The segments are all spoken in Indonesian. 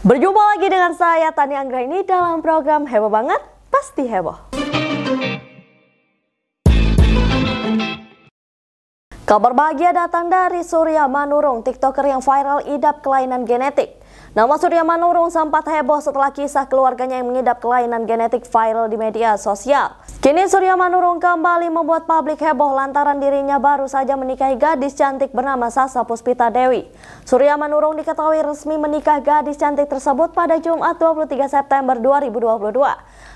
Berjumpa lagi dengan saya Tani Anggraini dalam program Heboh Banget, Pasti Heboh. Kabar bahagia datang dari Surya Manurung, tiktoker yang viral idap kelainan genetik. Nama Surya Manurung sempat heboh setelah kisah keluarganya yang mengidap kelainan genetik viral di media sosial. Kini Surya Manurung kembali membuat publik heboh lantaran dirinya baru saja menikahi gadis cantik bernama Sasa Puspita Dewi. Surya Manurung diketahui resmi menikah gadis cantik tersebut pada Jumat 23 September 2022.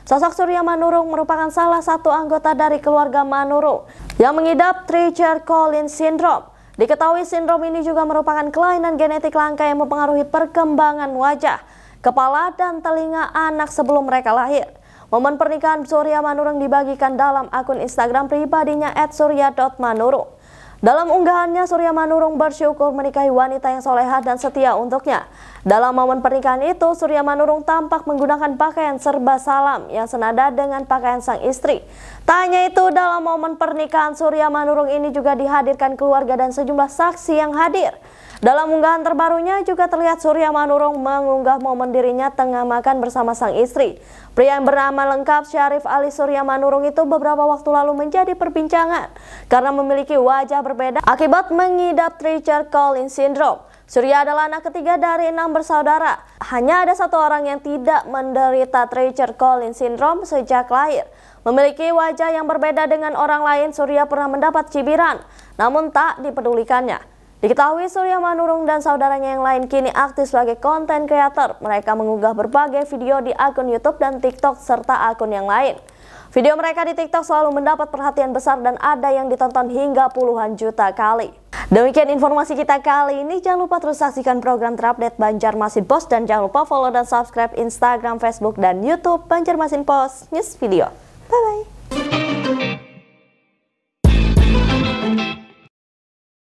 Sosok Surya Manurung merupakan salah satu anggota dari keluarga Manurung yang mengidap Treacher Collins Syndrome. Diketahui sindrom ini juga merupakan kelainan genetik langka yang mempengaruhi perkembangan wajah, kepala, dan telinga anak sebelum mereka lahir. Momen pernikahan Surya Manurung dibagikan dalam akun Instagram pribadinya @surya.manurung. Dalam unggahannya, Surya Manurung bersyukur menikahi wanita yang soleha dan setia untuknya. Dalam momen pernikahan itu, Surya Manurung tampak menggunakan pakaian serba salam yang senada dengan pakaian sang istri. Tanya itu, dalam momen pernikahan Surya Manurung ini juga dihadirkan keluarga dan sejumlah saksi yang hadir. Dalam unggahan terbarunya juga terlihat Surya Manurung mengunggah momen dirinya tengah makan bersama sang istri. Pria yang bernama lengkap Syarif Ali Surya Manurung itu beberapa waktu lalu menjadi perbincangan karena memiliki wajah berbeda akibat mengidap Richard Collins Syndrome. Surya adalah anak ketiga dari enam bersaudara. Hanya ada satu orang yang tidak menderita Treacher Collins syndrome sejak lahir. Memiliki wajah yang berbeda dengan orang lain, Surya pernah mendapat cibiran, namun tak dipedulikannya. Diketahui Surya Manurung dan saudaranya yang lain kini aktif sebagai konten kreator. Mereka mengunggah berbagai video di akun YouTube dan TikTok serta akun yang lain. Video mereka di TikTok selalu mendapat perhatian besar dan ada yang ditonton hingga puluhan juta kali. Demikian informasi kita kali ini. Jangan lupa terus saksikan program terupdate Banjarmasin Post dan jangan lupa follow dan subscribe Instagram, Facebook, dan YouTube Banjarmasin Post News Video. Bye bye.